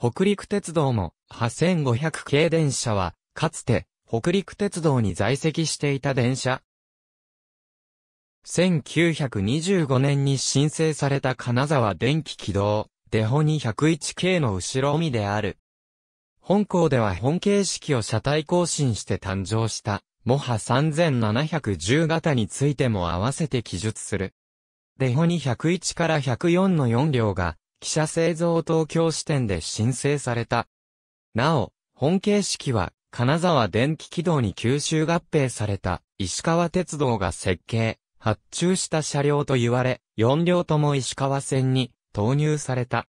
北陸鉄道の8500系電車は、かつて北陸鉄道に在籍していた電車。1925年に申請された金沢電気軌道、デホニ101系の後ろ海である。本校では本形式を車体更新して誕生した、モハ3710型についても合わせて記述する。デホニ101から104の4両が、記者製造東京支店で申請された。なお、本形式は、金沢電気軌道に吸収合併された石川鉄道が設計、発注した車両と言われ、4両とも石川線に投入された。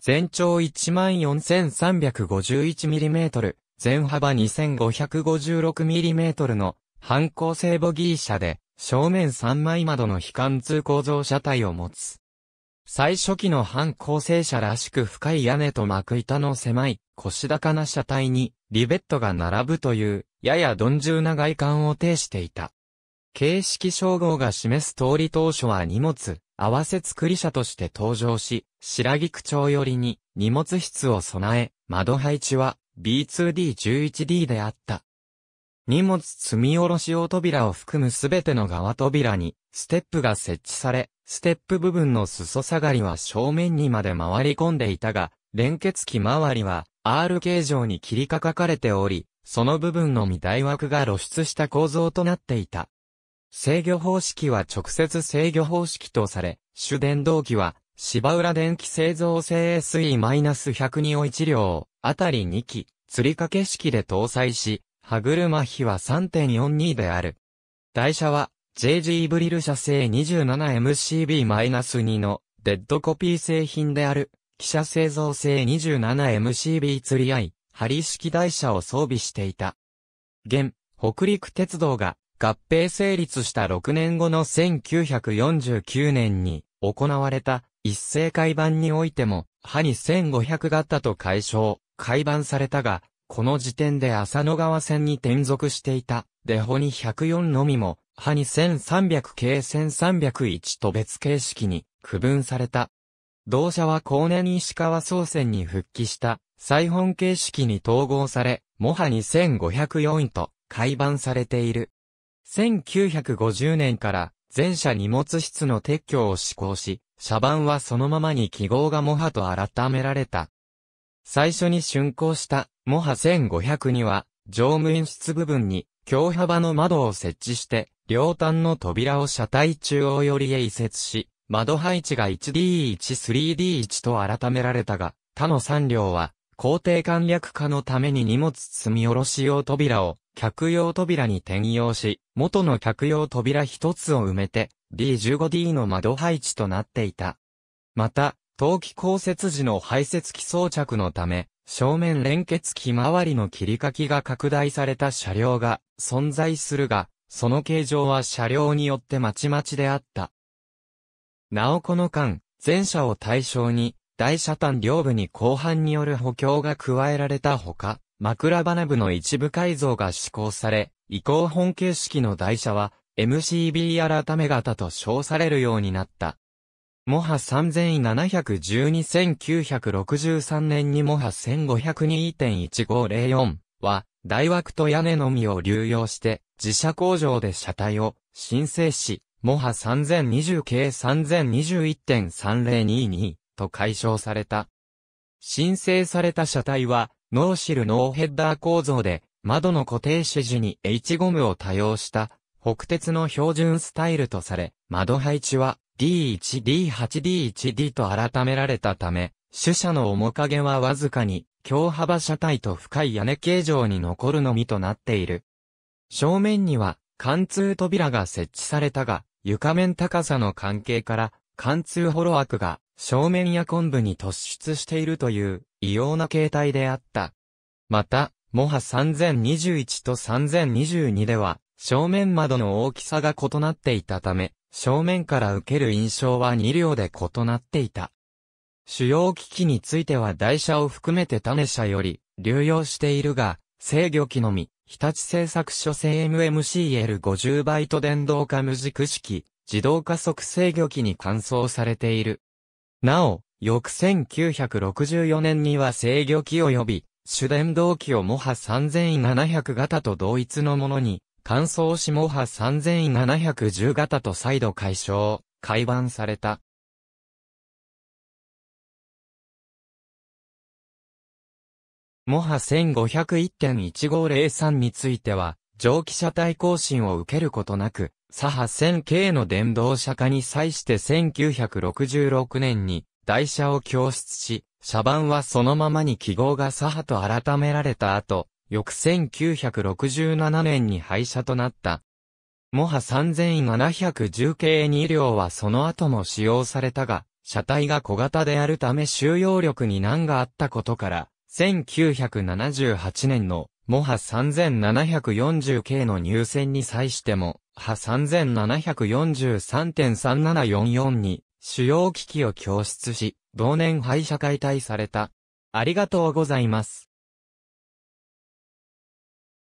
全長 14,351mm、全幅 2,556mm の半鋼性。ボギー車で、正面3枚窓の非貫通構造車体を持つ。最初期の反構成車らしく深い屋根と幕板の狭い腰高な車体にリベットが並ぶというやや鈍重な外観を呈していた。形式称号が示す通り当初は荷物合わせ作り車として登場し、白菊町寄りに荷物室を備え、窓配置は B2D11D であった。荷物積み下ろし用扉を含むすべての側扉に、ステップが設置され、ステップ部分の裾下がりは正面にまで回り込んでいたが、連結機周りは R 形状に切りかかれており、その部分の未大枠が露出した構造となっていた。制御方式は直接制御方式とされ、主電動機は芝浦電気製造製 SE-102 を1両、あたり2機、釣り掛け式で搭載し、歯車比は3.42である。台車は JG ブリル社製 27MCB-2 のデッドコピー製品である、汽車製造製 27MCB 釣り合い、針式台車を装備していた。現、北陸鉄道が合併成立した6年後の1949年に行われた一斉改版においても、歯に1500型と解消、改版されたが、この時点で浅野川線に転属していた、デホに104のみも、ハに1300系1301と別形式に区分された。同社は後年石川総線に復帰した、再本形式に統合され、モハに1504と改版されている。1950年から全社荷物室の撤去を施行し、社番はそのままに記号がモハと改められた。最初に竣工したモハ1500には、乗務員室部分に、強幅の窓を設置して、両端の扉を車体中央寄りへ移設し、窓配置が 1D1、3D1 と改められたが、他の3両は、工程簡略化のために荷物積み下ろし用扉を客用扉に転用し、元の客用扉一つを埋めて D15D の窓配置となっていた。また、冬季降雪時の排雪機装着のため、正面連結機周りの切り欠きが拡大された車両が存在するが、その形状は車両によってまちまちであった。なおこの間、全車を対象に、大車単両部に後半による補強が加えられたほか、枕花部の一部改造が施行され、移行本形式の台車は、MCB 改め型と称されるようになった。モハ3 7 1 2 1 9 6 3年にモハ1502.1504は、大枠と屋根のみを流用して、自社工場で車体を申請し、モハ3020 k 3021.3022と解消された。申請された車体は、ノーシルノーヘッダー構造で、窓の固定指示に H ゴムを多用した、北鉄の標準スタイルとされ、窓配置は D1、D8、D1、D と改められたため、主車の面影はわずかに、強幅車体と深い屋根形状に残るのみとなっている。正面には、貫通扉が設置されたが、床面高さの関係から、貫通ホロ枠が正面や昆布に突出しているという異様な形態であった。また、モハ3021と3022では、正面窓の大きさが異なっていたため、正面から受ける印象は2両で異なっていた。主要機器については台車を含めて種車より流用しているが、制御機のみ、日立製作所製 MMCL50 バイト電動化無軸式、自動加速制御機に換装されている。なお、翌1964年には制御機及び、主電動機をモハ3700型と同一のものに乾燥下波3710型と再度解消、改版された。モハ1501.1503については、蒸気車体更新を受けることなく、サハ 1000K の電動車化に際して1966年に台車を供出し、車番はそのままに記号がサハと改められた後、翌1967年に廃車となった。モハ3710系2両はその後も使用されたが、車体が小型であるため収容力に難があったことから、1978年のモハ3740系の入選に際しても、ハ3743.3744に主要機器を供出し、同年廃車解体された。ありがとうございます。